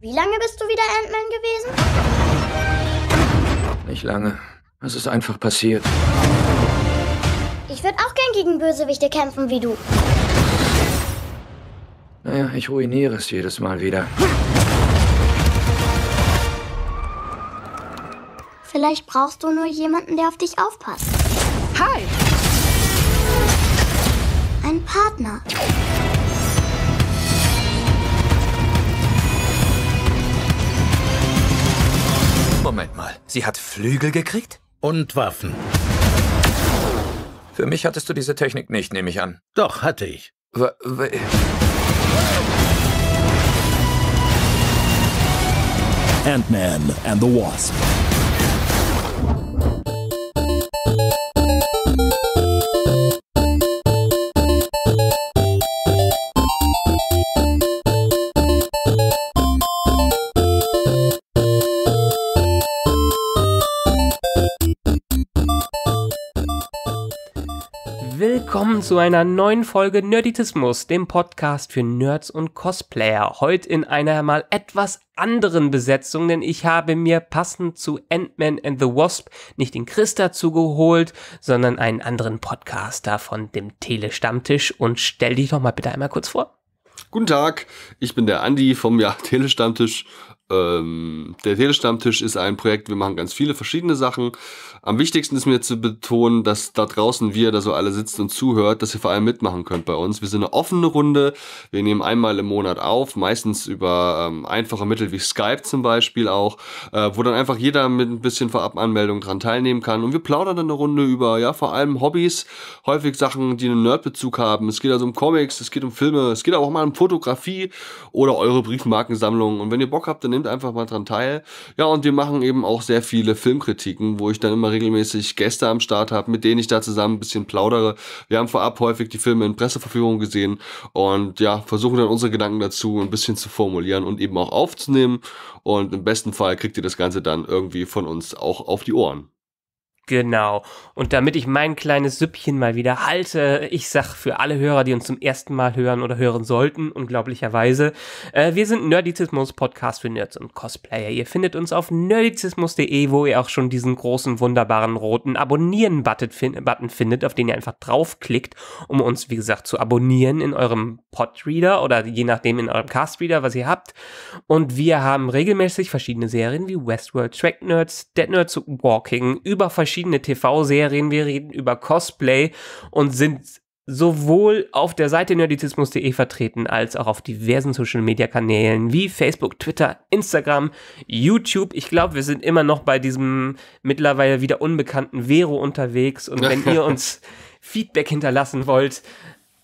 Wie lange bist du wieder Ant-Man gewesen? Nicht lange. Es ist einfach passiert. Ich würde auch gern gegen Bösewichte kämpfen wie du. Naja, ich ruiniere es jedes Mal wieder. Vielleicht brauchst du nur jemanden, der auf dich aufpasst. Hi! Ein Partner. Moment mal, sie hat Flügel gekriegt? Und Waffen. Für mich hattest du diese Technik nicht, nehme ich an. Doch, hatte ich. W Ant-Man and the Wasp. willkommen zu einer neuen Folge Nerditismus, dem Podcast für Nerds und Cosplayer. Heute in einer mal etwas anderen Besetzung, denn ich habe mir passend zu Ant-Man and the Wasp nicht den Chris dazu geholt, sondern einen anderen Podcaster von dem Telestammtisch und stell dich doch mal bitte einmal kurz vor. Guten Tag, ich bin der Andi vom ja, Telestammtisch ähm, der Telestammtisch ist ein Projekt, wir machen ganz viele verschiedene Sachen. Am wichtigsten ist mir zu betonen, dass da draußen, wir, da so alle sitzt und zuhört, dass ihr vor allem mitmachen könnt bei uns. Wir sind eine offene Runde, wir nehmen einmal im Monat auf, meistens über ähm, einfache Mittel wie Skype zum Beispiel auch, äh, wo dann einfach jeder mit ein bisschen Vorabanmeldung dran teilnehmen kann. Und wir plaudern dann eine Runde über, ja, vor allem Hobbys, häufig Sachen, die einen Nerdbezug haben. Es geht also um Comics, es geht um Filme, es geht auch mal um Fotografie oder eure Briefmarkensammlung. Und wenn ihr Bock habt, dann nehmt einfach mal dran teil. Ja, und wir machen eben auch sehr viele Filmkritiken, wo ich dann immer regelmäßig Gäste am Start habe, mit denen ich da zusammen ein bisschen plaudere. Wir haben vorab häufig die Filme in Presseverführung gesehen und ja, versuchen dann unsere Gedanken dazu ein bisschen zu formulieren und eben auch aufzunehmen. Und im besten Fall kriegt ihr das Ganze dann irgendwie von uns auch auf die Ohren. Genau. Und damit ich mein kleines Süppchen mal wieder halte, ich sag für alle Hörer, die uns zum ersten Mal hören oder hören sollten, unglaublicherweise, äh, wir sind Nerdizismus Podcast für Nerds und Cosplayer. Ihr findet uns auf nerdizismus.de, wo ihr auch schon diesen großen, wunderbaren roten Abonnieren-Button findet, auf den ihr einfach draufklickt, um uns, wie gesagt, zu abonnieren in eurem Podreader oder je nachdem in eurem Castreader, was ihr habt. Und wir haben regelmäßig verschiedene Serien wie Westworld, Track Nerds, Dead Nerds Walking über verschiedene verschiedene TV-Serien, wir reden über Cosplay und sind sowohl auf der Seite nerdizismus.de vertreten als auch auf diversen Social Media Kanälen wie Facebook, Twitter, Instagram, YouTube. Ich glaube, wir sind immer noch bei diesem mittlerweile wieder unbekannten Vero unterwegs und wenn ihr uns Feedback hinterlassen wollt,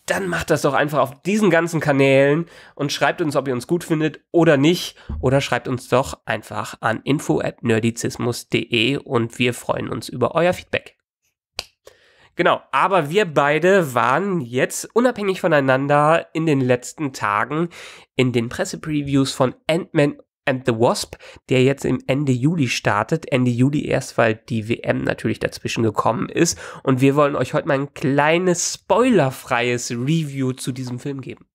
dann macht das doch einfach auf diesen ganzen Kanälen und schreibt uns, ob ihr uns gut findet oder nicht. Oder schreibt uns doch einfach an info.nerdizismus.de und wir freuen uns über euer Feedback. Genau, aber wir beide waren jetzt unabhängig voneinander in den letzten Tagen in den Pressepreviews von Ant-Man and the Wasp, der jetzt im Ende Juli startet. Ende Juli erst, weil die WM natürlich dazwischen gekommen ist. Und wir wollen euch heute mal ein kleines spoilerfreies Review zu diesem Film geben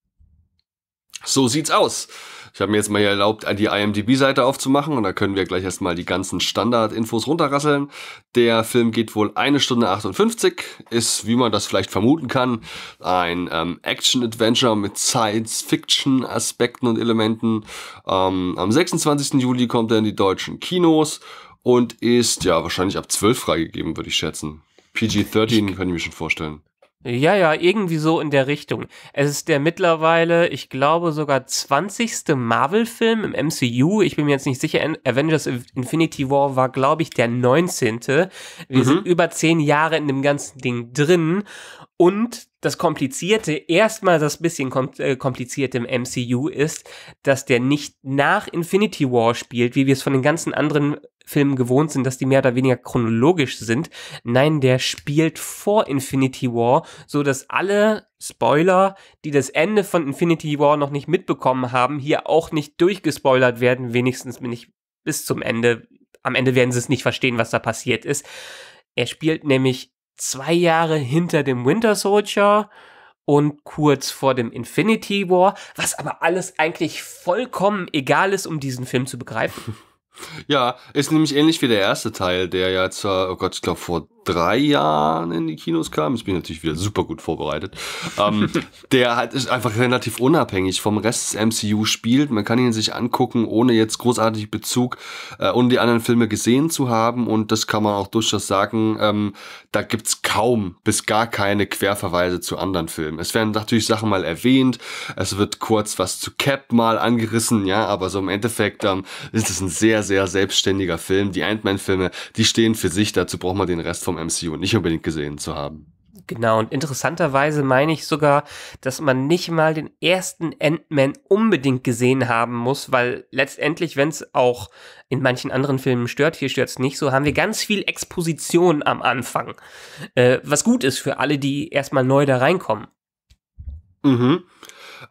so sieht's aus. Ich habe mir jetzt mal hier erlaubt, die IMDb-Seite aufzumachen und da können wir gleich erstmal die ganzen Standard-Infos runterrasseln. Der Film geht wohl eine Stunde 58, ist, wie man das vielleicht vermuten kann, ein ähm, Action-Adventure mit Science-Fiction-Aspekten und Elementen. Ähm, am 26. Juli kommt er in die deutschen Kinos und ist ja wahrscheinlich ab 12 freigegeben, würde ich schätzen. PG-13 kann ich mir schon vorstellen. Ja, ja, irgendwie so in der Richtung. Es ist der mittlerweile, ich glaube, sogar 20. Marvel-Film im MCU. Ich bin mir jetzt nicht sicher. Avengers Infinity War war, glaube ich, der 19. Wir mhm. sind über 10 Jahre in dem ganzen Ding drin. Und das Komplizierte, erstmal das bisschen äh, komplizierte im MCU ist, dass der nicht nach Infinity War spielt, wie wir es von den ganzen anderen Filmen gewohnt sind, dass die mehr oder weniger chronologisch sind. Nein, der spielt vor Infinity War, so dass alle Spoiler, die das Ende von Infinity War noch nicht mitbekommen haben, hier auch nicht durchgespoilert werden, wenigstens bin ich bis zum Ende. Am Ende werden sie es nicht verstehen, was da passiert ist. Er spielt nämlich zwei Jahre hinter dem Winter Soldier und kurz vor dem Infinity War, was aber alles eigentlich vollkommen egal ist, um diesen Film zu begreifen. Ja, ist nämlich ähnlich wie der erste Teil, der ja zur, oh Gott, ich glaube vor drei Jahren in die Kinos kam, jetzt bin ich natürlich wieder super gut vorbereitet, ähm, der halt ist einfach relativ unabhängig vom Rest des MCU spielt. Man kann ihn sich angucken, ohne jetzt großartig Bezug, äh, ohne die anderen Filme gesehen zu haben. Und das kann man auch durchaus sagen, ähm, da es kaum bis gar keine Querverweise zu anderen Filmen. Es werden natürlich Sachen mal erwähnt, es wird kurz was zu Cap mal angerissen, ja, aber so im Endeffekt ähm, ist es ein sehr, sehr selbstständiger Film. Die Ant-Man-Filme, die stehen für sich, dazu braucht man den Rest vom MCU nicht unbedingt gesehen zu haben. Genau, und interessanterweise meine ich sogar, dass man nicht mal den ersten Ant-Man unbedingt gesehen haben muss, weil letztendlich, wenn es auch in manchen anderen Filmen stört, hier stört es nicht so, haben wir ganz viel Exposition am Anfang, äh, was gut ist für alle, die erstmal neu da reinkommen. Mhm.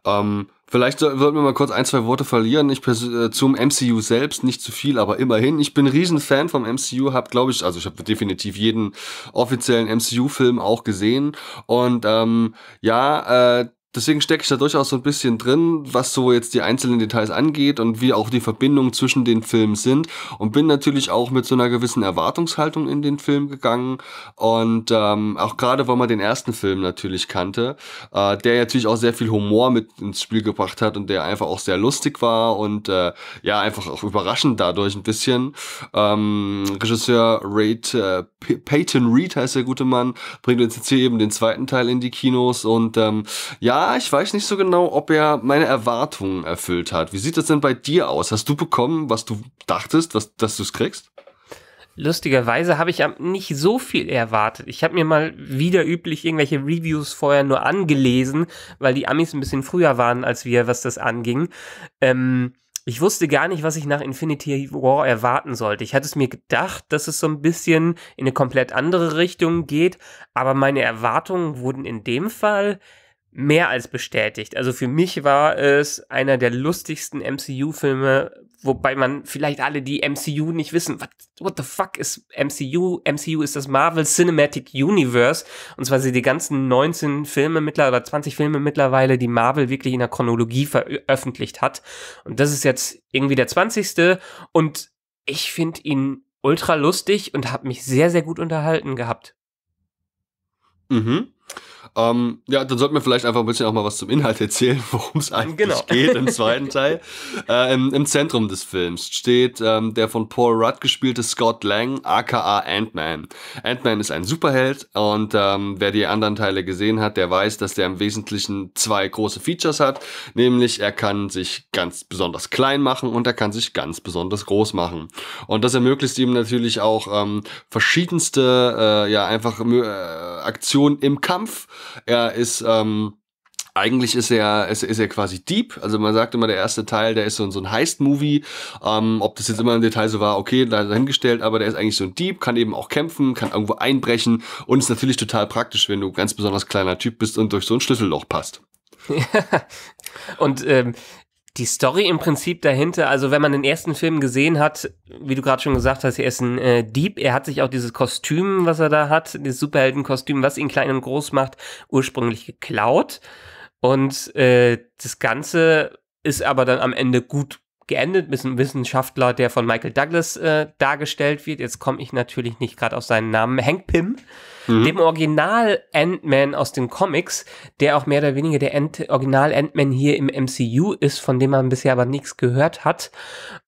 Ähm, Vielleicht sollten wir mal kurz ein, zwei Worte verlieren. Ich äh, zum MCU selbst nicht zu viel, aber immerhin. Ich bin ein Riesenfan vom MCU, habe, glaube ich, also ich habe definitiv jeden offiziellen MCU-Film auch gesehen. Und ähm, ja, äh, Deswegen stecke ich da durchaus so ein bisschen drin, was so jetzt die einzelnen Details angeht und wie auch die Verbindungen zwischen den Filmen sind. Und bin natürlich auch mit so einer gewissen Erwartungshaltung in den Film gegangen. Und ähm, auch gerade, weil man den ersten Film natürlich kannte, äh, der natürlich auch sehr viel Humor mit ins Spiel gebracht hat und der einfach auch sehr lustig war und äh, ja, einfach auch überraschend dadurch ein bisschen. Ähm, Regisseur Reid, äh, Peyton Reed heißt der gute Mann, bringt uns jetzt hier eben den zweiten Teil in die Kinos. Und ähm, ja, ich weiß nicht so genau, ob er meine Erwartungen erfüllt hat. Wie sieht das denn bei dir aus? Hast du bekommen, was du dachtest, was, dass du es kriegst? Lustigerweise habe ich nicht so viel erwartet. Ich habe mir mal wieder üblich irgendwelche Reviews vorher nur angelesen, weil die Amis ein bisschen früher waren als wir, was das anging. Ähm, ich wusste gar nicht, was ich nach Infinity War erwarten sollte. Ich hatte es mir gedacht, dass es so ein bisschen in eine komplett andere Richtung geht, aber meine Erwartungen wurden in dem Fall mehr als bestätigt. Also für mich war es einer der lustigsten MCU-Filme, wobei man vielleicht alle, die MCU nicht wissen, what, what, the fuck ist MCU? MCU ist das Marvel Cinematic Universe. Und zwar sind die ganzen 19 Filme mittlerweile oder 20 Filme mittlerweile, die Marvel wirklich in der Chronologie veröffentlicht hat. Und das ist jetzt irgendwie der 20. Und ich finde ihn ultra lustig und habe mich sehr, sehr gut unterhalten gehabt. Mhm. Ähm, ja, dann sollten wir vielleicht einfach ein bisschen auch mal was zum Inhalt erzählen, worum es genau. eigentlich genau. geht im zweiten Teil. Äh, im, im, Zentrum des Films steht ähm, der von Paul Rudd gespielte Scott Lang, aka Ant-Man. Ant-Man ist ein Superheld und ähm, wer die anderen Teile gesehen hat, der weiß, dass der im Wesentlichen zwei große Features hat, nämlich er kann sich ganz besonders klein machen und er kann sich ganz besonders groß machen. Und das ermöglicht ihm natürlich auch ähm, verschiedenste, äh, ja, einfach äh, Aktionen im Kampf er ist, ähm, eigentlich ist er, ist, ist er quasi Dieb. Also man sagt immer, der erste Teil, der ist so, so ein Heist-Movie. Ähm, ob das jetzt immer im Detail so war, okay, dahingestellt, aber der ist eigentlich so ein Dieb, kann eben auch kämpfen, kann irgendwo einbrechen und ist natürlich total praktisch, wenn du ganz besonders kleiner Typ bist und durch so ein Schlüsselloch passt. und ähm, die Story im Prinzip dahinter, also wenn man den ersten Film gesehen hat, wie du gerade schon gesagt hast, er ist ein äh, Dieb, er hat sich auch dieses Kostüm, was er da hat, dieses Superheldenkostüm, was ihn klein und groß macht, ursprünglich geklaut. Und äh, das Ganze ist aber dann am Ende gut geendet, mit einem Wissenschaftler, der von Michael Douglas äh, dargestellt wird. Jetzt komme ich natürlich nicht gerade auf seinen Namen. Hank Pym, mhm. dem Original endman aus den Comics, der auch mehr oder weniger der Ant Original endman hier im MCU ist, von dem man bisher aber nichts gehört hat.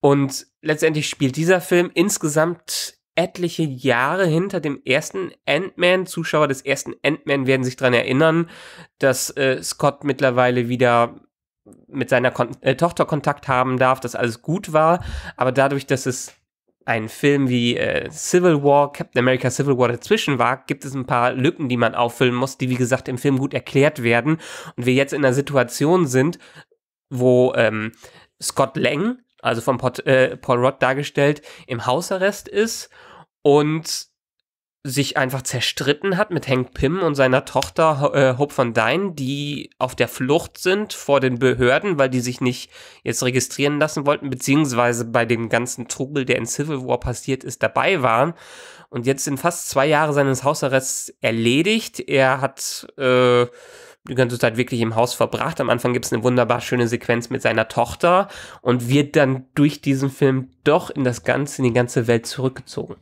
Und letztendlich spielt dieser Film insgesamt etliche Jahre hinter dem ersten Endman. Zuschauer des ersten Endman werden sich daran erinnern, dass äh, Scott mittlerweile wieder mit seiner Kon äh, Tochter Kontakt haben darf, dass alles gut war, aber dadurch, dass es ein Film wie äh, Civil War, Captain America Civil War dazwischen war, gibt es ein paar Lücken, die man auffüllen muss, die wie gesagt im Film gut erklärt werden und wir jetzt in einer Situation sind, wo ähm, Scott Lang, also von Pot, äh, Paul Rudd dargestellt, im Hausarrest ist und sich einfach zerstritten hat mit Hank Pym und seiner Tochter äh, Hope von Dyne, die auf der Flucht sind vor den Behörden, weil die sich nicht jetzt registrieren lassen wollten, beziehungsweise bei dem ganzen Trubel, der in Civil War passiert ist, dabei waren. Und jetzt sind fast zwei Jahre seines Hausarrests erledigt. Er hat äh, die ganze Zeit wirklich im Haus verbracht. Am Anfang gibt es eine wunderbar schöne Sequenz mit seiner Tochter und wird dann durch diesen Film doch in das Ganze, in die ganze Welt zurückgezogen.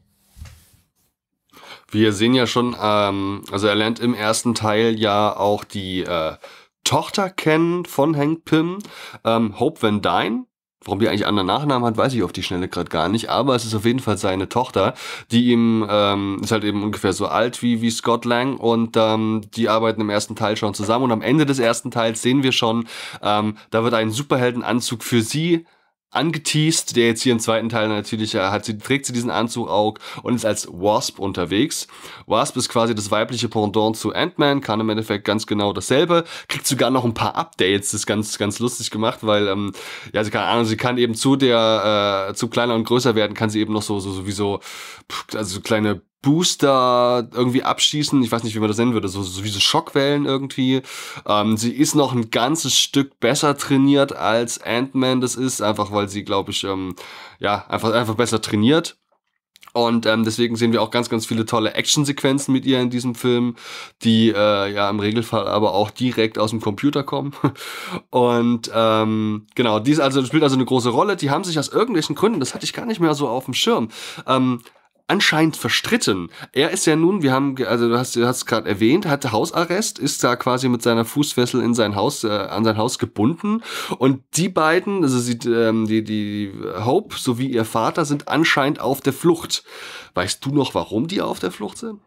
Wir sehen ja schon, ähm, also er lernt im ersten Teil ja auch die äh, Tochter kennen von Hank Pym, ähm, Hope Van Dyne. Warum die eigentlich anderen Nachnamen hat, weiß ich auf die Schnelle gerade gar nicht. Aber es ist auf jeden Fall seine Tochter, die ihm, ähm, ist halt eben ungefähr so alt wie, wie Scott Lang und ähm, die arbeiten im ersten Teil schon zusammen. Und am Ende des ersten Teils sehen wir schon, ähm, da wird ein Superheldenanzug für sie angeteased, der jetzt hier im zweiten Teil natürlich äh, hat sie, trägt sie diesen Anzug auch und ist als Wasp unterwegs. Wasp ist quasi das weibliche Pendant zu Ant-Man, kann im Endeffekt ganz genau dasselbe, kriegt sogar noch ein paar Updates, das ist ganz, ganz lustig gemacht, weil, ähm, ja, sie keine Ahnung, also sie kann eben zu der, äh, zu kleiner und größer werden, kann sie eben noch so, so, sowieso, also so kleine Booster irgendwie abschießen. Ich weiß nicht, wie man das nennen würde, so, so wie so Schockwellen irgendwie. Ähm, sie ist noch ein ganzes Stück besser trainiert als Ant-Man das ist, einfach weil sie, glaube ich, ähm, ja, einfach, einfach besser trainiert. Und ähm, deswegen sehen wir auch ganz, ganz viele tolle Actionsequenzen mit ihr in diesem Film, die äh, ja im Regelfall aber auch direkt aus dem Computer kommen. Und ähm, genau, dies also spielt also eine große Rolle. Die haben sich aus irgendwelchen Gründen, das hatte ich gar nicht mehr so auf dem Schirm, ähm, anscheinend verstritten. Er ist ja nun, wir haben, also du hast du hast gerade erwähnt, hatte Hausarrest, ist da quasi mit seiner Fußfessel in sein Haus, äh, an sein Haus gebunden. Und die beiden, also sie, ähm, die, die Hope sowie ihr Vater, sind anscheinend auf der Flucht. Weißt du noch, warum die auf der Flucht sind?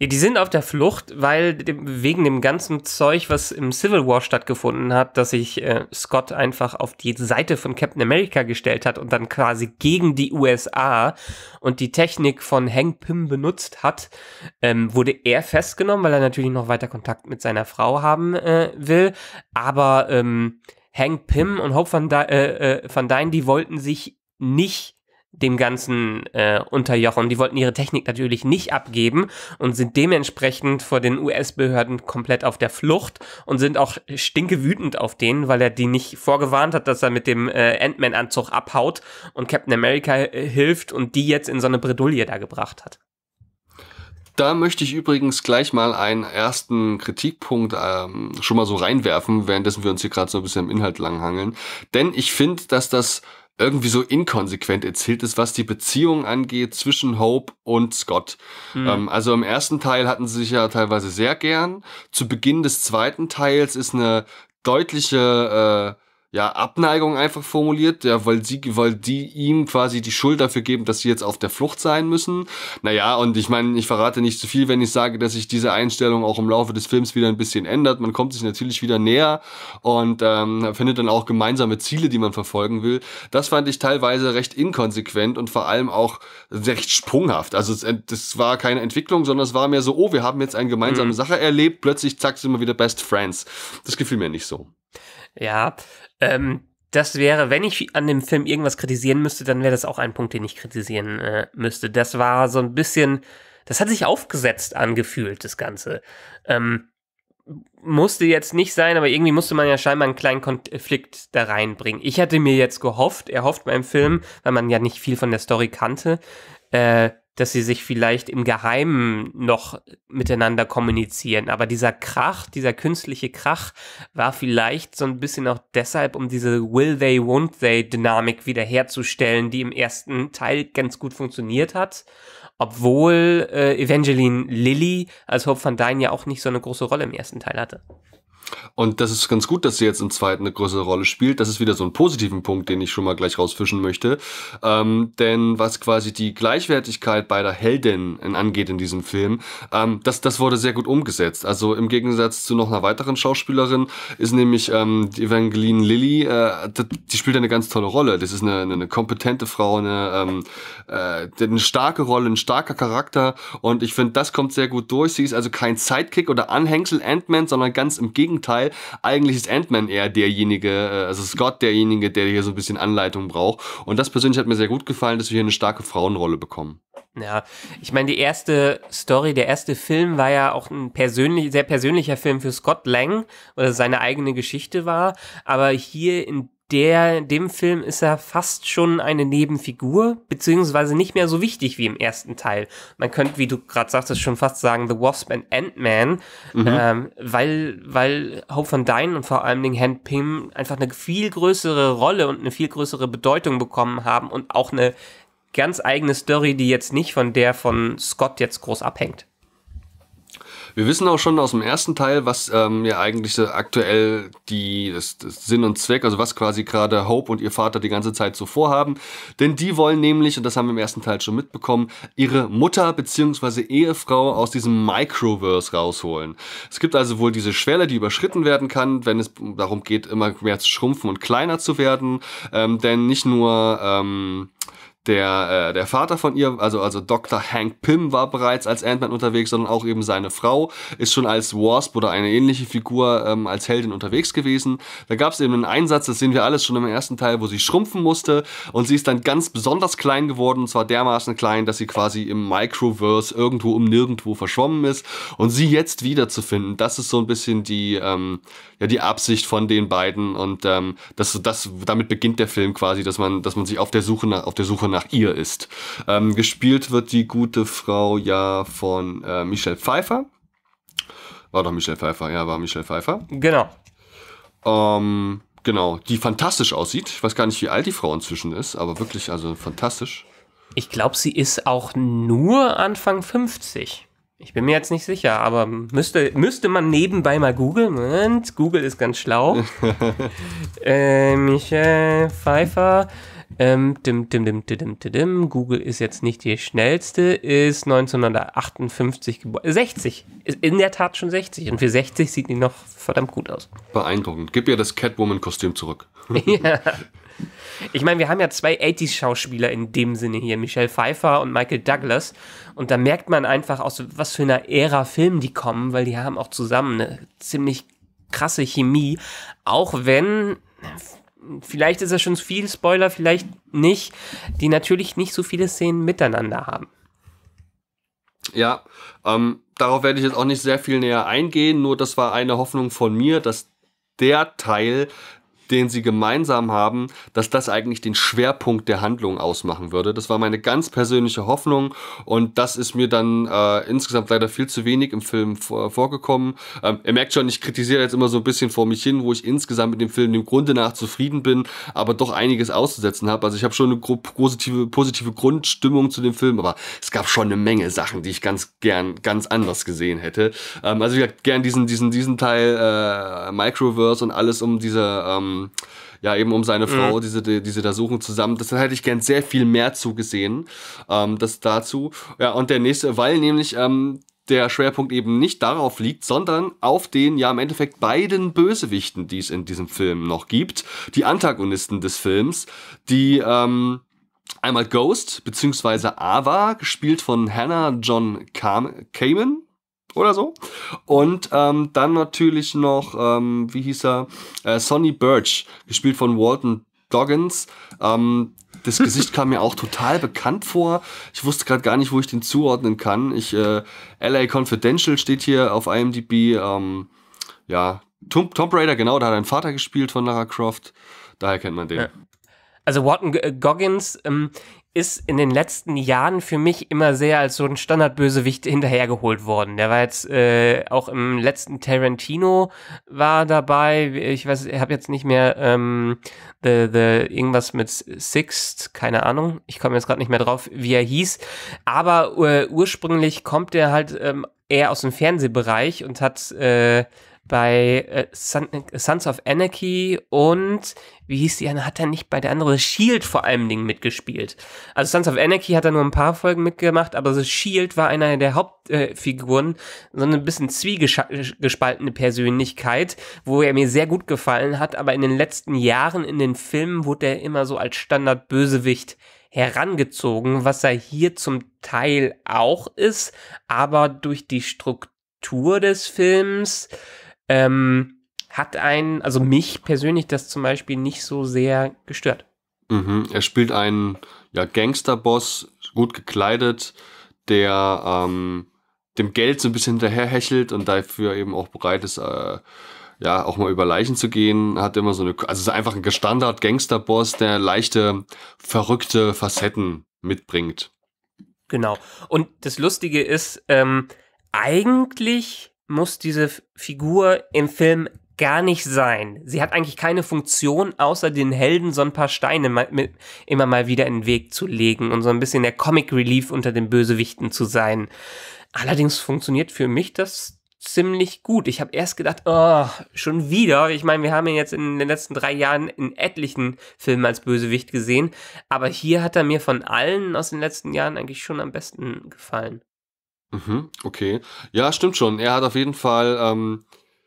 Ja, die sind auf der Flucht, weil wegen dem ganzen Zeug, was im Civil War stattgefunden hat, dass sich äh, Scott einfach auf die Seite von Captain America gestellt hat und dann quasi gegen die USA und die Technik von Hank Pym benutzt hat, ähm, wurde er festgenommen, weil er natürlich noch weiter Kontakt mit seiner Frau haben äh, will. Aber ähm, Hank Pym und Hope van, D äh, äh, van Dyne, die wollten sich nicht dem Ganzen äh, unterjochen. Die wollten ihre Technik natürlich nicht abgeben und sind dementsprechend vor den US-Behörden komplett auf der Flucht und sind auch stinkewütend auf den, weil er die nicht vorgewarnt hat, dass er mit dem äh, Ant-Man-Anzug abhaut und Captain America äh, hilft und die jetzt in so eine Bredouille da gebracht hat. Da möchte ich übrigens gleich mal einen ersten Kritikpunkt ähm, schon mal so reinwerfen, währenddessen wir uns hier gerade so ein bisschen im Inhalt langhangeln. Denn ich finde, dass das irgendwie so inkonsequent erzählt ist, was die Beziehung angeht zwischen Hope und Scott. Mhm. Ähm, also im ersten Teil hatten sie sich ja teilweise sehr gern. Zu Beginn des zweiten Teils ist eine deutliche äh, ja, Abneigung einfach formuliert, ja, weil sie, weil die ihm quasi die Schuld dafür geben, dass sie jetzt auf der Flucht sein müssen. Naja, und ich meine, ich verrate nicht zu viel, wenn ich sage, dass sich diese Einstellung auch im Laufe des Films wieder ein bisschen ändert. Man kommt sich natürlich wieder näher und ähm, findet dann auch gemeinsame Ziele, die man verfolgen will. Das fand ich teilweise recht inkonsequent und vor allem auch recht sprunghaft. Also es, das war keine Entwicklung, sondern es war mehr so, oh, wir haben jetzt eine gemeinsame mhm. Sache erlebt, plötzlich zack, sind wir wieder Best Friends. Das gefiel mir nicht so. Ja, ähm, das wäre, wenn ich an dem Film irgendwas kritisieren müsste, dann wäre das auch ein Punkt, den ich kritisieren äh, müsste. Das war so ein bisschen, das hat sich aufgesetzt angefühlt, das Ganze. Ähm, musste jetzt nicht sein, aber irgendwie musste man ja scheinbar einen kleinen Konflikt da reinbringen. Ich hatte mir jetzt gehofft, erhofft beim Film, weil man ja nicht viel von der Story kannte, äh, dass sie sich vielleicht im Geheimen noch miteinander kommunizieren. Aber dieser Krach, dieser künstliche Krach war vielleicht so ein bisschen auch deshalb, um diese Will they, won't they Dynamik wiederherzustellen, die im ersten Teil ganz gut funktioniert hat. Obwohl äh, Evangeline Lilly als Hope van Dyne ja auch nicht so eine große Rolle im ersten Teil hatte. Und das ist ganz gut, dass sie jetzt im zweiten eine größere Rolle spielt. Das ist wieder so ein positiven Punkt, den ich schon mal gleich rausfischen möchte. Ähm, denn was quasi die Gleichwertigkeit beider Heldinnen angeht in diesem Film, ähm, das, das wurde sehr gut umgesetzt. Also im Gegensatz zu noch einer weiteren Schauspielerin ist nämlich ähm, Evangeline Lilly, äh, die spielt eine ganz tolle Rolle. Das ist eine, eine, eine kompetente Frau, eine, ähm, äh, eine starke Rolle, ein starker Charakter. Und ich finde, das kommt sehr gut durch. Sie ist also kein Sidekick oder Anhängsel Ant-Man, sondern ganz im Gegenteil Gegenteil, eigentlich ist Ant-Man eher derjenige, äh, also Scott derjenige, der hier so ein bisschen Anleitung braucht. Und das persönlich hat mir sehr gut gefallen, dass wir hier eine starke Frauenrolle bekommen. Ja, ich meine, die erste Story, der erste Film war ja auch ein persönlich, sehr persönlicher Film für Scott Lang, weil es seine eigene Geschichte war. Aber hier in der, dem Film ist er fast schon eine Nebenfigur, beziehungsweise nicht mehr so wichtig wie im ersten Teil. Man könnte, wie du gerade sagtest, schon fast sagen, The Wasp and Ant-Man, mhm. ähm, weil, weil Hope van Dyne und vor allen Dingen Han Pym einfach eine viel größere Rolle und eine viel größere Bedeutung bekommen haben und auch eine ganz eigene Story, die jetzt nicht von der von Scott jetzt groß abhängt. Wir wissen auch schon aus dem ersten Teil, was ähm, ja eigentlich aktuell die, das, das Sinn und Zweck, also was quasi gerade Hope und ihr Vater die ganze Zeit so vorhaben. Denn die wollen nämlich, und das haben wir im ersten Teil schon mitbekommen, ihre Mutter bzw. Ehefrau aus diesem Microverse rausholen. Es gibt also wohl diese Schwelle, die überschritten werden kann, wenn es darum geht, immer mehr zu schrumpfen und kleiner zu werden. Ähm, denn nicht nur... Ähm, der, äh, der Vater von ihr, also, also Dr. Hank Pym war bereits als Ant-Man unterwegs, sondern auch eben seine Frau ist schon als Wasp oder eine ähnliche Figur ähm, als Heldin unterwegs gewesen. Da gab es eben einen Einsatz, das sehen wir alles schon im ersten Teil, wo sie schrumpfen musste und sie ist dann ganz besonders klein geworden, und zwar dermaßen klein, dass sie quasi im Microverse irgendwo um nirgendwo verschwommen ist und sie jetzt wiederzufinden, das ist so ein bisschen die, ähm, ja, die Absicht von den beiden und ähm, das, das, damit beginnt der Film quasi, dass man, dass man sich auf der Suche nach, auf der Suche nach ihr ist. Ähm, gespielt wird die gute Frau ja von äh, Michelle Pfeiffer. War doch Michelle Pfeiffer, ja, war Michelle Pfeiffer. Genau. Ähm, genau, die fantastisch aussieht. Ich weiß gar nicht, wie alt die Frau inzwischen ist, aber wirklich, also fantastisch. Ich glaube, sie ist auch nur Anfang 50. Ich bin mir jetzt nicht sicher, aber müsste, müsste man nebenbei mal googeln. Moment, Google ist ganz schlau. äh, Michelle Pfeiffer. Ähm, dim, dim, dim, dim, dim, dim, Google ist jetzt nicht die schnellste, ist 1958 geboren. 60, ist in der Tat schon 60. Und für 60 sieht die noch verdammt gut aus. Beeindruckend. Gib ihr das Catwoman-Kostüm zurück. ja. Ich meine, wir haben ja zwei 80s-Schauspieler in dem Sinne hier, Michelle Pfeiffer und Michael Douglas. Und da merkt man einfach, aus was für einer Ära Film die kommen, weil die haben auch zusammen eine ziemlich krasse Chemie. Auch wenn vielleicht ist das schon viel Spoiler, vielleicht nicht, die natürlich nicht so viele Szenen miteinander haben. Ja, ähm, darauf werde ich jetzt auch nicht sehr viel näher eingehen, nur das war eine Hoffnung von mir, dass der Teil den sie gemeinsam haben, dass das eigentlich den Schwerpunkt der Handlung ausmachen würde. Das war meine ganz persönliche Hoffnung und das ist mir dann äh, insgesamt leider viel zu wenig im Film vorgekommen. Ähm, ihr merkt schon, ich kritisiere jetzt immer so ein bisschen vor mich hin, wo ich insgesamt mit dem Film im Grunde nach zufrieden bin, aber doch einiges auszusetzen habe. Also ich habe schon eine positive, positive Grundstimmung zu dem Film, aber es gab schon eine Menge Sachen, die ich ganz gern ganz anders gesehen hätte. Ähm, also ich gesagt, gern diesen, diesen, diesen Teil äh, Microverse und alles um diese ähm, ja, eben um seine mhm. Frau, mhm. diese, diese da suchen zusammen. Das hätte ich gern sehr viel mehr zugesehen. Ähm, das dazu. Ja, und der nächste, weil nämlich ähm, der Schwerpunkt eben nicht darauf liegt, sondern auf den ja im Endeffekt beiden Bösewichten, die es in diesem Film noch gibt, die Antagonisten des Films, die ähm, einmal Ghost bzw. Ava, gespielt von Hannah John Cam oder so. Und ähm, dann natürlich noch, ähm, wie hieß er, äh, Sonny Birch, gespielt von Walton Doggins. Ähm, das Gesicht kam mir auch total bekannt vor. Ich wusste gerade gar nicht, wo ich den zuordnen kann. Ich, äh, LA Confidential steht hier auf IMDb. Ähm, ja, Tomb, Tomb Raider, genau, da hat ein Vater gespielt von Lara Croft. Daher kennt man den. Ja. Also Walton äh, Goggins ähm, ist in den letzten Jahren für mich immer sehr als so ein Standardbösewicht hinterhergeholt worden. Der war jetzt äh, auch im letzten Tarantino war dabei. Ich weiß, ich habe jetzt nicht mehr ähm, the, the irgendwas mit Sixth, keine Ahnung. Ich komme jetzt gerade nicht mehr drauf, wie er hieß. Aber äh, ursprünglich kommt er halt ähm, eher aus dem Fernsehbereich und hat äh, bei äh, Son Sons of Anarchy und wie hieß die eine, hat er nicht bei der anderen Shield vor allen Dingen mitgespielt. Also Sons of Anarchy hat er nur ein paar Folgen mitgemacht, aber The Shield war einer der Hauptfiguren, äh, so eine bisschen zwiegespaltene Persönlichkeit, wo er mir sehr gut gefallen hat, aber in den letzten Jahren in den Filmen wurde er immer so als Standardbösewicht herangezogen, was er hier zum Teil auch ist, aber durch die Struktur des Films ähm, hat einen, also mich persönlich das zum Beispiel nicht so sehr gestört. Mhm. Er spielt einen ja, Gangsterboss, gut gekleidet, der ähm, dem Geld so ein bisschen hinterherhechelt und dafür eben auch bereit ist, äh, ja, auch mal über Leichen zu gehen, hat immer so eine, also ist einfach ein gestandard Gangsterboss, der leichte, verrückte Facetten mitbringt. Genau. Und das Lustige ist, ähm, eigentlich muss diese Figur im Film gar nicht sein. Sie hat eigentlich keine Funktion, außer den Helden so ein paar Steine mal, mit, immer mal wieder in den Weg zu legen und so ein bisschen der Comic Relief unter den Bösewichten zu sein. Allerdings funktioniert für mich das ziemlich gut. Ich habe erst gedacht, oh, schon wieder. Ich meine, wir haben ihn jetzt in den letzten drei Jahren in etlichen Filmen als Bösewicht gesehen, aber hier hat er mir von allen aus den letzten Jahren eigentlich schon am besten gefallen. Mhm, okay. Ja, stimmt schon. Er hat auf jeden Fall ähm,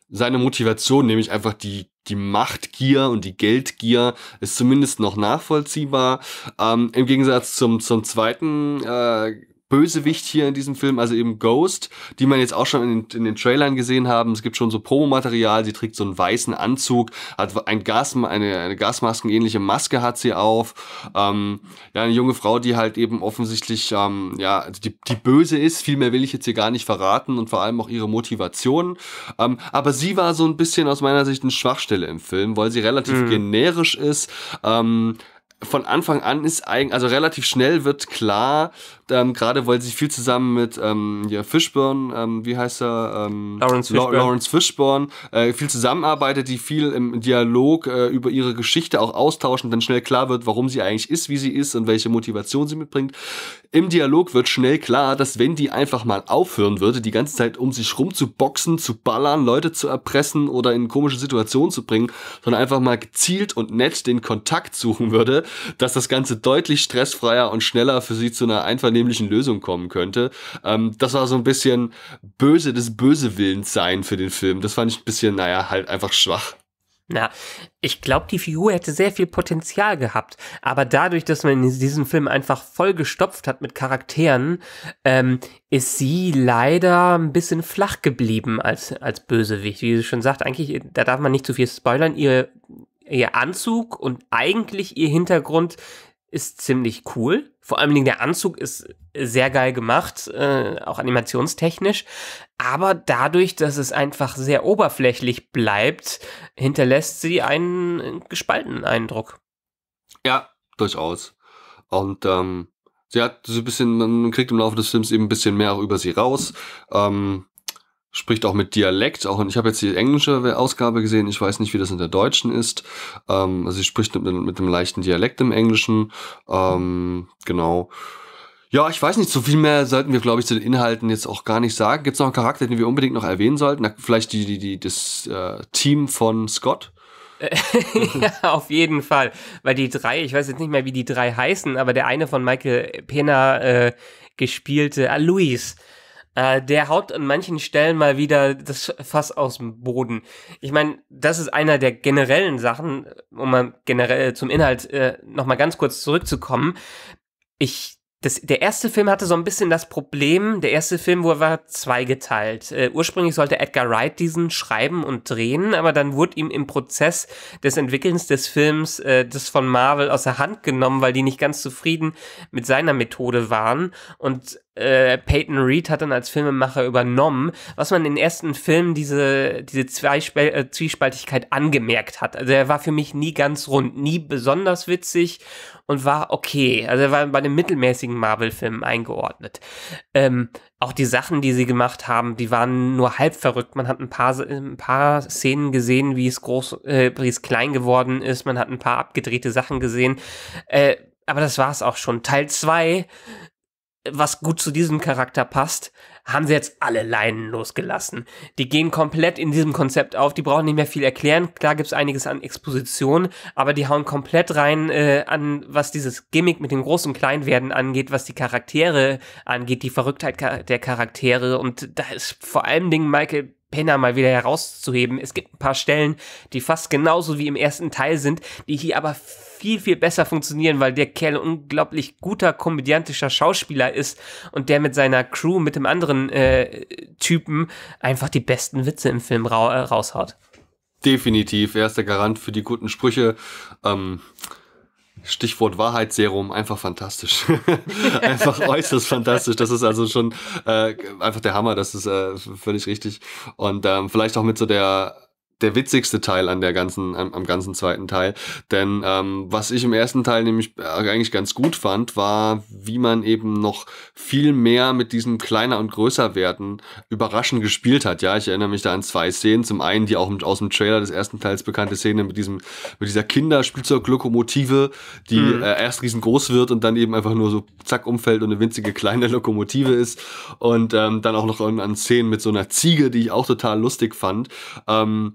seine Motivation, nämlich einfach die, die Machtgier und die Geldgier, ist zumindest noch nachvollziehbar. Ähm, Im Gegensatz zum, zum zweiten äh, Bösewicht hier in diesem Film, also eben Ghost, die man jetzt auch schon in, in den Trailern gesehen haben. Es gibt schon so Promomaterial, sie trägt so einen weißen Anzug, hat ein Gas, eine, eine Gasmaskenähnliche Maske hat sie auf. Ähm, ja, eine junge Frau, die halt eben offensichtlich ähm, ja, die, die böse ist. Viel mehr will ich jetzt hier gar nicht verraten und vor allem auch ihre Motivation. Ähm, aber sie war so ein bisschen aus meiner Sicht eine Schwachstelle im Film, weil sie relativ mhm. generisch ist. Ähm, von Anfang an ist eigentlich, also relativ schnell wird klar, ähm, gerade weil sie viel zusammen mit ähm, ja, Fishburne, ähm, wie heißt er? Ähm, Lawrence Fishburne. Lawrence Fishburne äh, viel zusammenarbeitet, die viel im Dialog äh, über ihre Geschichte auch austauschen, dann schnell klar wird, warum sie eigentlich ist, wie sie ist und welche Motivation sie mitbringt. Im Dialog wird schnell klar, dass wenn die einfach mal aufhören würde, die ganze Zeit um sich rum zu boxen, zu ballern, Leute zu erpressen oder in komische Situationen zu bringen, sondern einfach mal gezielt und nett den Kontakt suchen würde, dass das Ganze deutlich stressfreier und schneller für sie zu einer einfachen einvernehmlichen Lösung kommen könnte. Ähm, das war so ein bisschen böse, des Bösewillens sein für den Film. Das fand ich ein bisschen, naja, halt einfach schwach. Na, ich glaube, die Figur hätte sehr viel Potenzial gehabt, aber dadurch, dass man diesen Film einfach voll gestopft hat mit Charakteren, ähm, ist sie leider ein bisschen flach geblieben als, als Bösewicht. Wie sie schon sagt, eigentlich, da darf man nicht zu viel spoilern. Ihr, ihr Anzug und eigentlich ihr Hintergrund ist ziemlich cool. Vor allem der Anzug ist sehr geil gemacht, äh, auch animationstechnisch. Aber dadurch, dass es einfach sehr oberflächlich bleibt, hinterlässt sie einen gespaltenen Eindruck. Ja, durchaus. Und ähm, sie hat so ein bisschen, man kriegt im Laufe des Films eben ein bisschen mehr auch über sie raus. Ähm, spricht auch mit Dialekt. Auch und ich habe jetzt die englische Ausgabe gesehen. Ich weiß nicht, wie das in der deutschen ist. Ähm, also sie spricht mit, mit einem leichten Dialekt im Englischen. Ähm, genau. Ja, ich weiß nicht, so viel mehr sollten wir, glaube ich, zu den Inhalten jetzt auch gar nicht sagen. Gibt es noch einen Charakter, den wir unbedingt noch erwähnen sollten? Na, vielleicht die, die, die, das äh, Team von Scott? ja, auf jeden Fall. Weil die drei, ich weiß jetzt nicht mehr, wie die drei heißen, aber der eine von Michael Pena äh, gespielte, äh, Luis, äh, der haut an manchen Stellen mal wieder das Fass aus dem Boden. Ich meine, das ist einer der generellen Sachen, um mal generell zum Inhalt äh, nochmal ganz kurz zurückzukommen. Ich das, der erste Film hatte so ein bisschen das Problem, der erste Film wurde war zweigeteilt. Äh, ursprünglich sollte Edgar Wright diesen schreiben und drehen, aber dann wurde ihm im Prozess des Entwickelns des Films äh, das von Marvel aus der Hand genommen, weil die nicht ganz zufrieden mit seiner Methode waren. Und äh, Peyton Reed hat dann als Filmemacher übernommen, was man in den ersten Filmen diese, diese Zwiesp äh, Zwiespaltigkeit angemerkt hat. Also er war für mich nie ganz rund, nie besonders witzig und war okay. Also er war bei den mittelmäßigen Marvel-Filmen eingeordnet. Ähm, auch die Sachen, die sie gemacht haben, die waren nur halb verrückt. Man hat ein paar, ein paar Szenen gesehen, wie es groß, äh, wie es klein geworden ist. Man hat ein paar abgedrehte Sachen gesehen. Äh, aber das war es auch schon. Teil 2 was gut zu diesem Charakter passt, haben sie jetzt alle Leinen losgelassen. Die gehen komplett in diesem Konzept auf, die brauchen nicht mehr viel erklären. Klar gibt's einiges an Exposition, aber die hauen komplett rein äh, an, was dieses Gimmick mit dem großen Kleinwerden angeht, was die Charaktere angeht, die Verrücktheit der Charaktere. Und da ist vor allen Dingen Michael Penner mal wieder herauszuheben. Es gibt ein paar Stellen, die fast genauso wie im ersten Teil sind, die hier aber viel, viel besser funktionieren, weil der Kerl unglaublich guter komödiantischer Schauspieler ist und der mit seiner Crew, mit dem anderen äh, Typen einfach die besten Witze im Film ra äh, raushaut. Definitiv, er ist der Garant für die guten Sprüche. Ähm, Stichwort Wahrheitsserum, einfach fantastisch. einfach äußerst fantastisch. Das ist also schon äh, einfach der Hammer, das ist äh, völlig richtig. Und ähm, vielleicht auch mit so der der witzigste Teil an der ganzen, am, am ganzen zweiten Teil. Denn ähm, was ich im ersten Teil nämlich äh, eigentlich ganz gut fand, war, wie man eben noch viel mehr mit diesem kleiner und größer werden überraschend gespielt hat. Ja, ich erinnere mich da an zwei Szenen. Zum einen die auch aus dem Trailer des ersten Teils bekannte Szene mit diesem, mit dieser Kinderspielzeuglokomotive, die mhm. äh, erst riesengroß wird und dann eben einfach nur so zack umfällt und eine winzige kleine Lokomotive ist. Und ähm, dann auch noch an, an Szenen mit so einer Ziege, die ich auch total lustig fand. Ähm,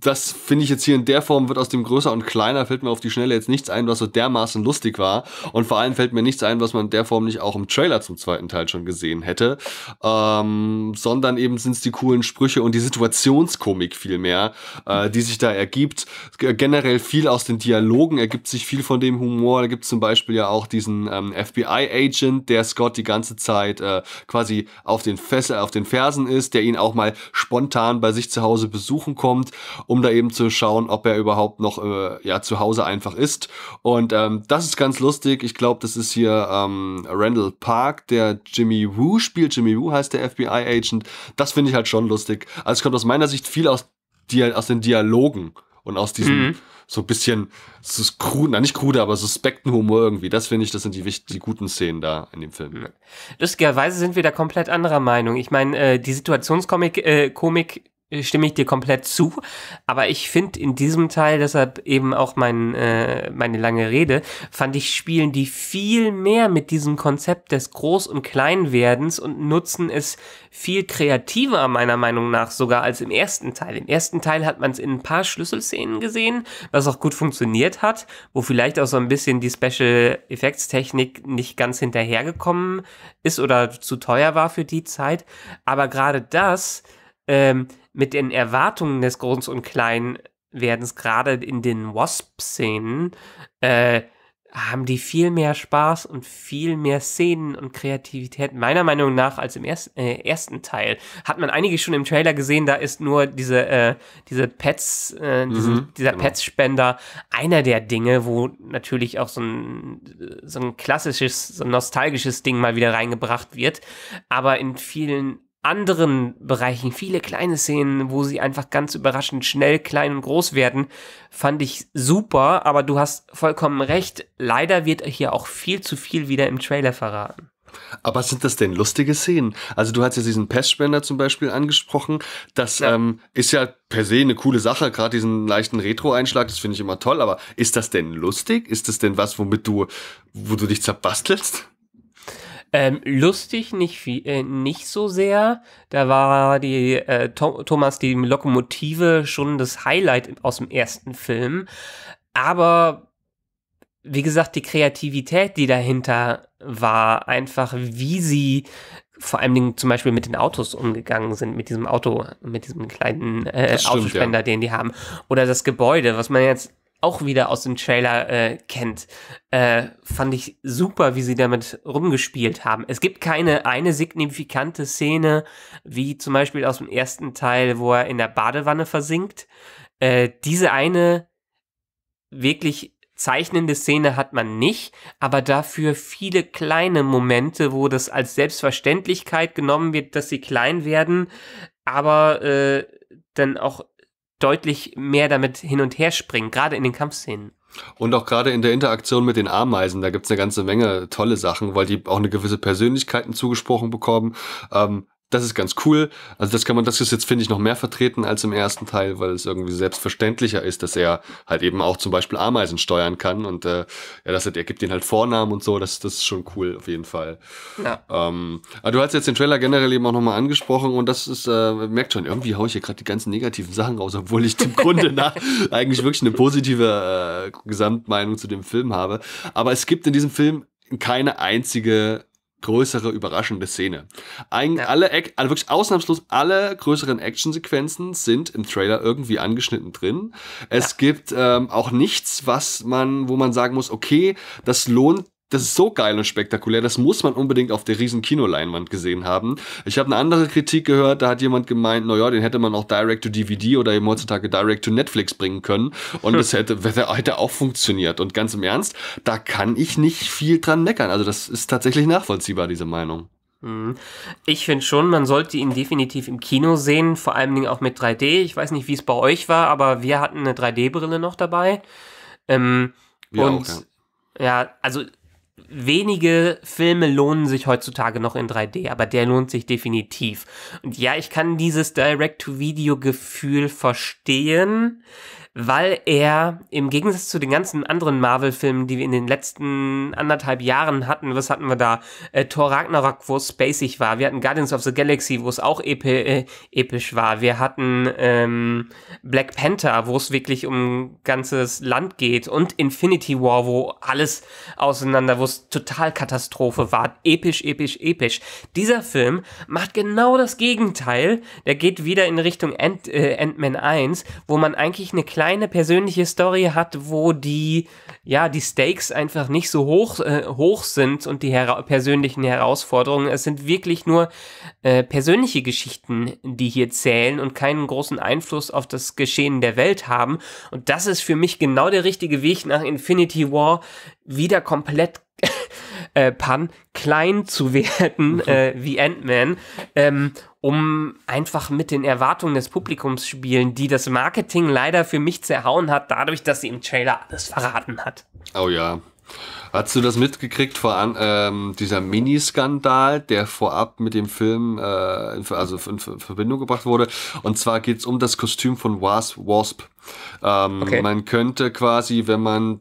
das finde ich jetzt hier in der Form wird aus dem größer und kleiner, fällt mir auf die Schnelle jetzt nichts ein, was so dermaßen lustig war. Und vor allem fällt mir nichts ein, was man in der Form nicht auch im Trailer zum zweiten Teil schon gesehen hätte. Ähm, sondern eben sind es die coolen Sprüche und die Situationskomik vielmehr, äh, die sich da ergibt. Generell viel aus den Dialogen ergibt sich viel von dem Humor. Da gibt es zum Beispiel ja auch diesen ähm, FBI-Agent, der Scott die ganze Zeit äh, quasi auf den, Fesse, auf den Fersen ist, der ihn auch mal spontan bei sich zu Hause besuchen kommt um da eben zu schauen, ob er überhaupt noch äh, ja, zu Hause einfach ist. Und ähm, das ist ganz lustig. Ich glaube, das ist hier ähm, Randall Park, der Jimmy Woo spielt. Jimmy Woo heißt der FBI-Agent. Das finde ich halt schon lustig. Also es kommt aus meiner Sicht viel aus, Dia aus den Dialogen und aus diesem mhm. so ein bisschen so kruden, na nicht kruder, aber suspekten Humor irgendwie. Das finde ich, das sind die, die guten Szenen da in dem Film. Lustigerweise sind wir da komplett anderer Meinung. Ich meine, äh, die Situationskomik äh, Komik äh, stimme ich dir komplett zu. Aber ich finde in diesem Teil, deshalb eben auch mein, äh, meine lange Rede, fand ich Spielen, die viel mehr mit diesem Konzept des Groß- und Kleinwerdens und nutzen es viel kreativer, meiner Meinung nach, sogar als im ersten Teil. Im ersten Teil hat man es in ein paar Schlüsselszenen gesehen, was auch gut funktioniert hat, wo vielleicht auch so ein bisschen die Special Effects Technik nicht ganz hinterhergekommen ist oder zu teuer war für die Zeit. Aber gerade das, ähm, mit den Erwartungen des Groß- und Kleinwerdens, gerade in den Wasp-Szenen, äh, haben die viel mehr Spaß und viel mehr Szenen und Kreativität, meiner Meinung nach, als im erst, äh, ersten Teil. Hat man einige schon im Trailer gesehen, da ist nur diese, äh, diese Pets, äh, diesen, mhm, dieser genau. Pets-Spender einer der Dinge, wo natürlich auch so ein, so ein klassisches, so ein nostalgisches Ding mal wieder reingebracht wird. Aber in vielen anderen Bereichen, viele kleine Szenen, wo sie einfach ganz überraschend schnell klein und groß werden, fand ich super, aber du hast vollkommen recht. Leider wird hier auch viel zu viel wieder im Trailer verraten. Aber sind das denn lustige Szenen? Also du hast ja diesen Pestspender zum Beispiel angesprochen. Das ja. Ähm, ist ja per se eine coole Sache, gerade diesen leichten Retro-Einschlag, das finde ich immer toll. Aber ist das denn lustig? Ist das denn was, womit du, wo du dich zerbastelst? Ähm, lustig nicht, viel, äh, nicht so sehr. Da war die äh, Thomas die Lokomotive schon das Highlight aus dem ersten Film. Aber wie gesagt, die Kreativität, die dahinter war, einfach wie sie vor allen Dingen zum Beispiel mit den Autos umgegangen sind, mit diesem Auto, mit diesem kleinen äh, stimmt, Autospender, ja. den die haben. Oder das Gebäude, was man jetzt auch wieder aus dem Trailer äh, kennt. Äh, fand ich super, wie sie damit rumgespielt haben. Es gibt keine eine signifikante Szene, wie zum Beispiel aus dem ersten Teil, wo er in der Badewanne versinkt. Äh, diese eine wirklich zeichnende Szene hat man nicht, aber dafür viele kleine Momente, wo das als Selbstverständlichkeit genommen wird, dass sie klein werden, aber äh, dann auch deutlich mehr damit hin und her springen, gerade in den Kampfszenen. Und auch gerade in der Interaktion mit den Ameisen, da gibt's eine ganze Menge tolle Sachen, weil die auch eine gewisse Persönlichkeiten zugesprochen bekommen. Ähm, das ist ganz cool. Also das kann man, das ist jetzt, finde ich, noch mehr vertreten als im ersten Teil, weil es irgendwie selbstverständlicher ist, dass er halt eben auch zum Beispiel Ameisen steuern kann und äh, ja, das hat, er gibt ihnen halt Vornamen und so, das, das ist schon cool auf jeden Fall. Ja. Ähm, aber ah, du hast jetzt den Trailer generell eben auch nochmal angesprochen und das ist, äh, merkt schon, irgendwie haue ich hier gerade die ganzen negativen Sachen raus, obwohl ich zum Grunde nach eigentlich wirklich eine positive äh, Gesamtmeinung zu dem Film habe. Aber es gibt in diesem Film keine einzige größere überraschende Szene. Ein, ja. alle, also wirklich ausnahmslos alle größeren Actionsequenzen sind im Trailer irgendwie angeschnitten drin. Es ja. gibt ähm, auch nichts, was man, wo man sagen muss, okay, das lohnt das ist so geil und spektakulär, das muss man unbedingt auf der riesen Kinoleinwand gesehen haben. Ich habe eine andere Kritik gehört, da hat jemand gemeint, naja, den hätte man auch direct to DVD oder eben heutzutage direct to Netflix bringen können und das hätte, hätte auch funktioniert. Und ganz im Ernst, da kann ich nicht viel dran meckern. Also das ist tatsächlich nachvollziehbar, diese Meinung. Mhm. Ich finde schon, man sollte ihn definitiv im Kino sehen, vor allen Dingen auch mit 3D. Ich weiß nicht, wie es bei euch war, aber wir hatten eine 3D-Brille noch dabei. Ähm, und auch, ja. ja, also wenige Filme lohnen sich heutzutage noch in 3D, aber der lohnt sich definitiv. Und ja, ich kann dieses Direct-to-Video-Gefühl verstehen weil er im Gegensatz zu den ganzen anderen Marvel-Filmen, die wir in den letzten anderthalb Jahren hatten, was hatten wir da? Äh, Thor Ragnarok, wo es spacig war. Wir hatten Guardians of the Galaxy, wo es auch epi äh, episch war. Wir hatten ähm, Black Panther, wo es wirklich um ganzes Land geht. Und Infinity War, wo alles auseinander, wo es total Katastrophe war. Episch, episch, episch. Dieser Film macht genau das Gegenteil. Der geht wieder in Richtung Ant äh, Ant-Man 1, wo man eigentlich eine kleine kleine persönliche Story hat, wo die, ja, die Stakes einfach nicht so hoch, äh, hoch sind und die hera persönlichen Herausforderungen. Es sind wirklich nur äh, persönliche Geschichten, die hier zählen und keinen großen Einfluss auf das Geschehen der Welt haben. Und das ist für mich genau der richtige Weg nach Infinity War, wieder komplett äh, Pun, klein zu werden mhm. äh, wie Ant-Man, ähm, um einfach mit den Erwartungen des Publikums spielen, die das Marketing leider für mich zerhauen hat, dadurch, dass sie im Trailer alles verraten hat. Oh ja. Hast du das mitgekriegt vor an, ähm, dieser Miniskandal, der vorab mit dem Film äh, also in Verbindung gebracht wurde? Und zwar geht es um das Kostüm von Wasp. Wasp. Ähm, okay. Man könnte quasi, wenn man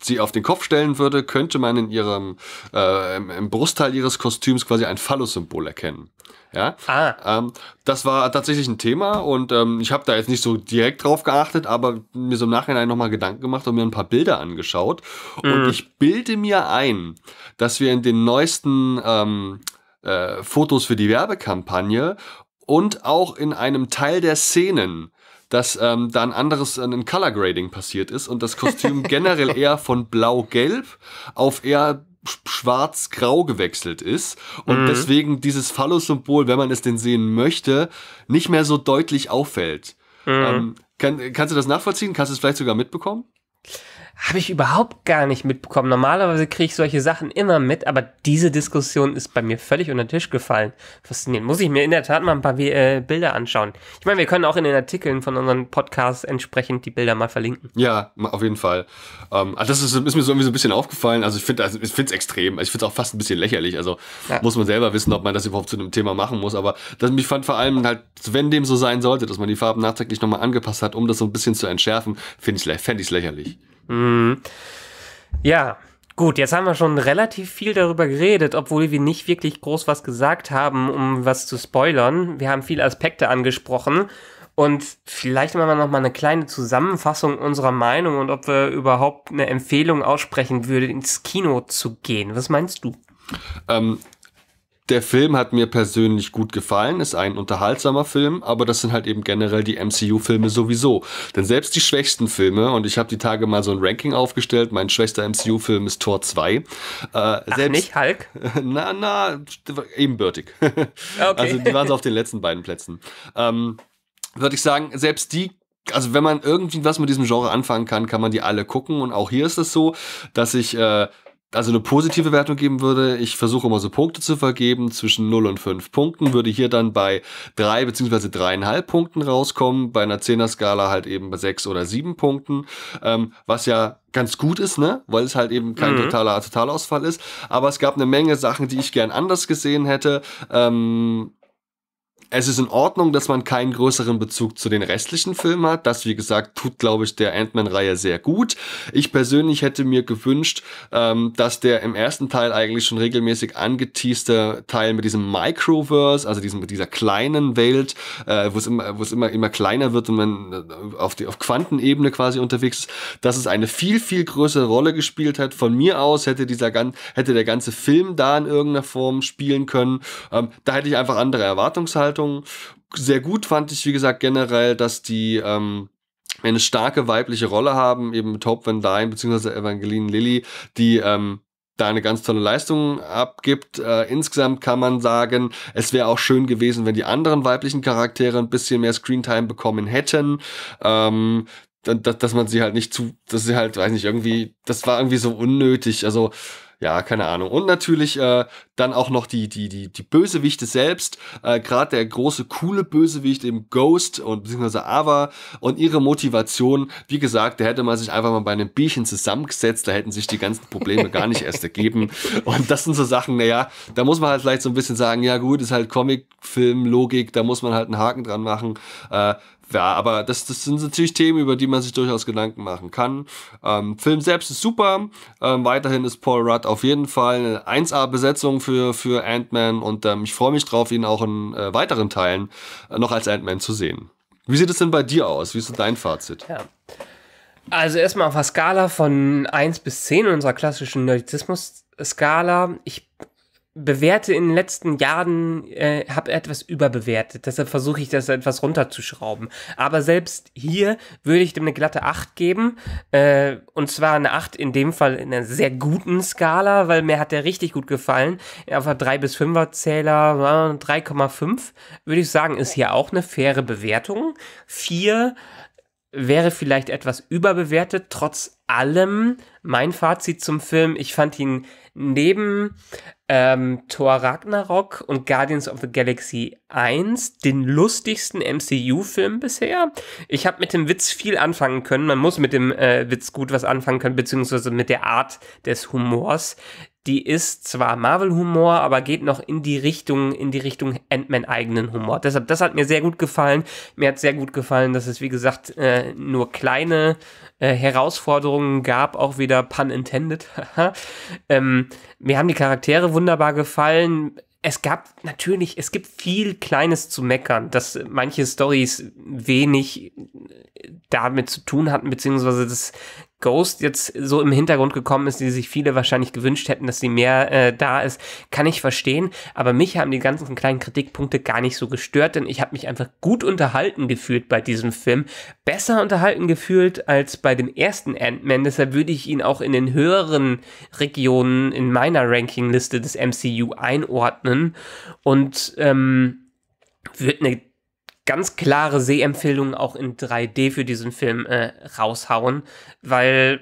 sie auf den Kopf stellen würde, könnte man in ihrem äh, im, im Brustteil ihres Kostüms quasi ein Phallus-Symbol erkennen. Ja, ah. ähm, das war tatsächlich ein Thema und ähm, ich habe da jetzt nicht so direkt drauf geachtet, aber mir so im Nachhinein nochmal Gedanken gemacht und mir ein paar Bilder angeschaut. Mhm. Und ich bilde mir ein, dass wir in den neuesten ähm, äh, Fotos für die Werbekampagne und auch in einem Teil der Szenen dass ähm, da ein anderes, ein Color Grading passiert ist und das Kostüm generell eher von blau-gelb auf eher schwarz-grau gewechselt ist und mhm. deswegen dieses Phallus-Symbol, wenn man es denn sehen möchte, nicht mehr so deutlich auffällt. Mhm. Ähm, kann, kannst du das nachvollziehen? Kannst du es vielleicht sogar mitbekommen? habe ich überhaupt gar nicht mitbekommen. Normalerweise kriege ich solche Sachen immer mit, aber diese Diskussion ist bei mir völlig unter den Tisch gefallen. Faszinierend. Muss ich mir in der Tat mal ein paar äh, Bilder anschauen. Ich meine, wir können auch in den Artikeln von unseren Podcasts entsprechend die Bilder mal verlinken. Ja, auf jeden Fall. Ähm, also das ist, ist, mir so irgendwie so ein bisschen aufgefallen. Also ich finde es also extrem. Also ich finde es auch fast ein bisschen lächerlich. Also ja. muss man selber wissen, ob man das überhaupt zu einem Thema machen muss. Aber das, ich fand vor allem halt, wenn dem so sein sollte, dass man die Farben nachträglich nochmal angepasst hat, um das so ein bisschen zu entschärfen, finde ich es ich's lächerlich. Mhm. Ja, Gut, jetzt haben wir schon relativ viel darüber geredet, obwohl wir nicht wirklich groß was gesagt haben, um was zu spoilern. Wir haben viele Aspekte angesprochen und vielleicht machen wir noch mal eine kleine Zusammenfassung unserer Meinung und ob wir überhaupt eine Empfehlung aussprechen würden, ins Kino zu gehen. Was meinst du? Ähm, der Film hat mir persönlich gut gefallen, ist ein unterhaltsamer Film, aber das sind halt eben generell die MCU-Filme sowieso. Denn selbst die schwächsten Filme, und ich habe die Tage mal so ein Ranking aufgestellt, mein schwächster MCU-Film ist Tor 2. Äh, Ach, selbst, nicht Hulk? Na, na, ebenbürtig. Okay. Also die waren so auf den letzten beiden Plätzen. Ähm, Würde ich sagen, selbst die also wenn man irgendwie was mit diesem Genre anfangen kann, kann man die alle gucken. Und auch hier ist es so, dass ich äh, also eine positive Wertung geben würde, ich versuche immer so Punkte zu vergeben zwischen 0 und 5 Punkten, würde hier dann bei 3 bzw. 3,5 Punkten rauskommen, bei einer 10er Skala halt eben bei 6 oder 7 Punkten, ähm, was ja ganz gut ist, ne? Weil es halt eben kein mhm. totaler Totalausfall ist. Aber es gab eine Menge Sachen, die ich gern anders gesehen hätte. Ähm, es ist in Ordnung, dass man keinen größeren Bezug zu den restlichen Filmen hat. Das, wie gesagt, tut, glaube ich, der Ant-Man-Reihe sehr gut. Ich persönlich hätte mir gewünscht, ähm, dass der im ersten Teil eigentlich schon regelmäßig angeteaste Teil mit diesem Microverse, also diesem, mit dieser kleinen Welt, äh, wo es immer, wo es immer, immer kleiner wird und man äh, auf, die, auf Quantenebene quasi unterwegs ist, dass es eine viel, viel größere Rolle gespielt hat. Von mir aus hätte dieser gan hätte der ganze Film da in irgendeiner Form spielen können. Ähm, da hätte ich einfach andere Erwartungshaltungen. Veranstaltungen. Sehr gut fand ich, wie gesagt, generell, dass die ähm, eine starke weibliche Rolle haben, eben mit Hope Van Dyne bzw. Evangeline Lilly, die ähm, da eine ganz tolle Leistung abgibt. Äh, insgesamt kann man sagen, es wäre auch schön gewesen, wenn die anderen weiblichen Charaktere ein bisschen mehr Screentime bekommen hätten. Ähm, dass, dass man sie halt nicht zu, dass sie halt, weiß nicht, irgendwie, das war irgendwie so unnötig. Also ja, keine Ahnung. Und natürlich äh, dann auch noch die, die, die, die Bösewichte selbst. Äh, Gerade der große, coole Bösewicht im Ghost und beziehungsweise Ava und ihre Motivation. Wie gesagt, da hätte man sich einfach mal bei einem Bierchen zusammengesetzt, da hätten sich die ganzen Probleme gar nicht erst ergeben. Und das sind so Sachen, naja, da muss man halt vielleicht so ein bisschen sagen, ja gut, ist halt Comic, Film, Logik, da muss man halt einen Haken dran machen. Äh, ja, aber das, das sind natürlich Themen, über die man sich durchaus Gedanken machen kann. Ähm, Film selbst ist super. Ähm, weiterhin ist Paul Rudd auf jeden Fall eine 1A-Besetzung für, für Ant-Man und ähm, ich freue mich drauf, ihn auch in äh, weiteren Teilen äh, noch als Ant-Man zu sehen. Wie sieht es denn bei dir aus? Wie ist denn dein Fazit? Ja. Also erstmal auf einer Skala von 1 bis 10 unserer klassischen Nerdizismus-Skala. Ich bewerte in den letzten Jahren, äh, habe etwas überbewertet. Deshalb versuche ich das etwas runterzuschrauben. Aber selbst hier würde ich dem eine glatte 8 geben. Äh, und zwar eine 8 in dem Fall in einer sehr guten Skala, weil mir hat der richtig gut gefallen. Auf einer 3 bis 5er Zähler 3,5 würde ich sagen, ist hier auch eine faire Bewertung. 4 wäre vielleicht etwas überbewertet. Trotz allem mein Fazit zum Film, ich fand ihn neben ähm, Thor Ragnarok und Guardians of the Galaxy 1 den lustigsten MCU-Film bisher. Ich habe mit dem Witz viel anfangen können. Man muss mit dem äh, Witz gut was anfangen können, beziehungsweise mit der Art des Humors die ist zwar Marvel-Humor, aber geht noch in die Richtung, in die Richtung Ant-Man eigenen Humor. Deshalb, das hat mir sehr gut gefallen. Mir hat sehr gut gefallen, dass es, wie gesagt, äh, nur kleine äh, Herausforderungen gab, auch wieder pun intended. ähm, mir haben die Charaktere wunderbar gefallen es gab natürlich, es gibt viel Kleines zu meckern, dass manche Stories wenig äh, damit zu tun hatten, beziehungsweise dass Ghost jetzt so im Hintergrund gekommen ist, die sich viele wahrscheinlich gewünscht hätten, dass sie mehr äh, da ist, kann ich verstehen. Aber mich haben die ganzen kleinen Kritikpunkte gar nicht so gestört, denn ich habe mich einfach gut unterhalten gefühlt bei diesem Film. Besser unterhalten gefühlt als bei dem ersten Ant-Man. Deshalb würde ich ihn auch in den höheren Regionen in meiner Rankingliste des MCU einordnen. Und ähm, wird eine ganz klare Sehempfehlungen auch in 3D für diesen Film äh, raushauen, weil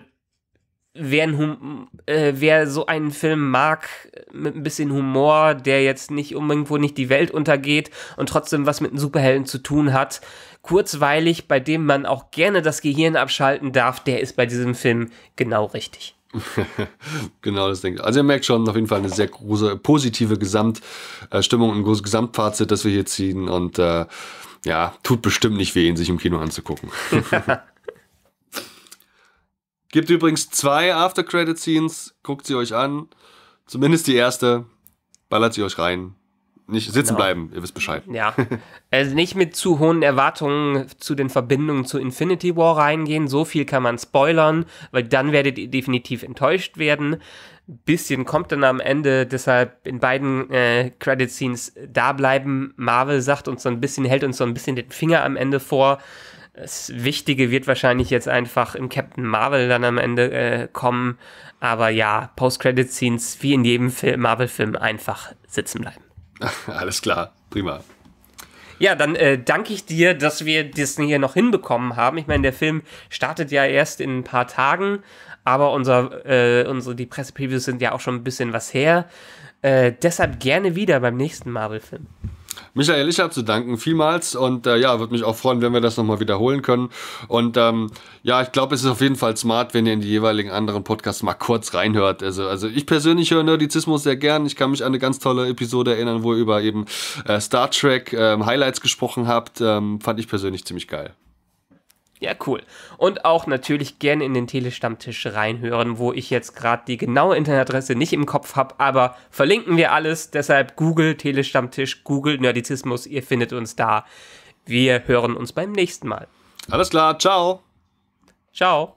wer, ein äh, wer, so einen Film mag äh, mit ein bisschen Humor, der jetzt nicht irgendwo nicht die Welt untergeht und trotzdem was mit einem Superhelden zu tun hat, kurzweilig, bei dem man auch gerne das Gehirn abschalten darf, der ist bei diesem Film genau richtig. genau, das denke ich. Also ihr merkt schon auf jeden Fall eine sehr große positive Gesamtstimmung, äh, ein großes Gesamtfazit, das wir hier ziehen und äh, ja, tut bestimmt nicht weh, ihn sich im Kino anzugucken. Gibt übrigens zwei After-Credit-Scenes, guckt sie euch an. Zumindest die erste, ballert sie euch rein. Nicht sitzen genau. bleiben, ihr wisst Bescheid. Ja. Also nicht mit zu hohen Erwartungen zu den Verbindungen zu Infinity War reingehen. So viel kann man spoilern, weil dann werdet ihr definitiv enttäuscht werden bisschen kommt dann am Ende. Deshalb in beiden äh, Credit Scenes da bleiben. Marvel sagt uns so ein bisschen, hält uns so ein bisschen den Finger am Ende vor. Das Wichtige wird wahrscheinlich jetzt einfach im Captain Marvel dann am Ende äh, kommen. Aber ja, Post-Credit-Scenes wie in jedem Marvel-Film einfach sitzen bleiben. Alles klar, prima. Ja, dann äh, danke ich dir, dass wir das hier noch hinbekommen haben. Ich meine, der Film startet ja erst in ein paar Tagen aber unser, äh, unsere, die Pressepreviews sind ja auch schon ein bisschen was her. Äh, deshalb gerne wieder beim nächsten Marvel-Film. Michael, ich habe zu danken vielmals und äh, ja, würde mich auch freuen, wenn wir das nochmal wiederholen können. Und ähm, ja, ich glaube, es ist auf jeden Fall smart, wenn ihr in die jeweiligen anderen Podcasts mal kurz reinhört. Also, also ich persönlich höre Nerdizismus sehr gern. Ich kann mich an eine ganz tolle Episode erinnern, wo ihr über eben äh, Star Trek ähm, Highlights gesprochen habt. Ähm, fand ich persönlich ziemlich geil. Ja, cool. Und auch natürlich gerne in den Telestammtisch reinhören, wo ich jetzt gerade die genaue Internetadresse nicht im Kopf habe, aber verlinken wir alles. Deshalb Google Telestammtisch, Google Nerdizismus, ihr findet uns da. Wir hören uns beim nächsten Mal. Alles klar, ciao. Ciao.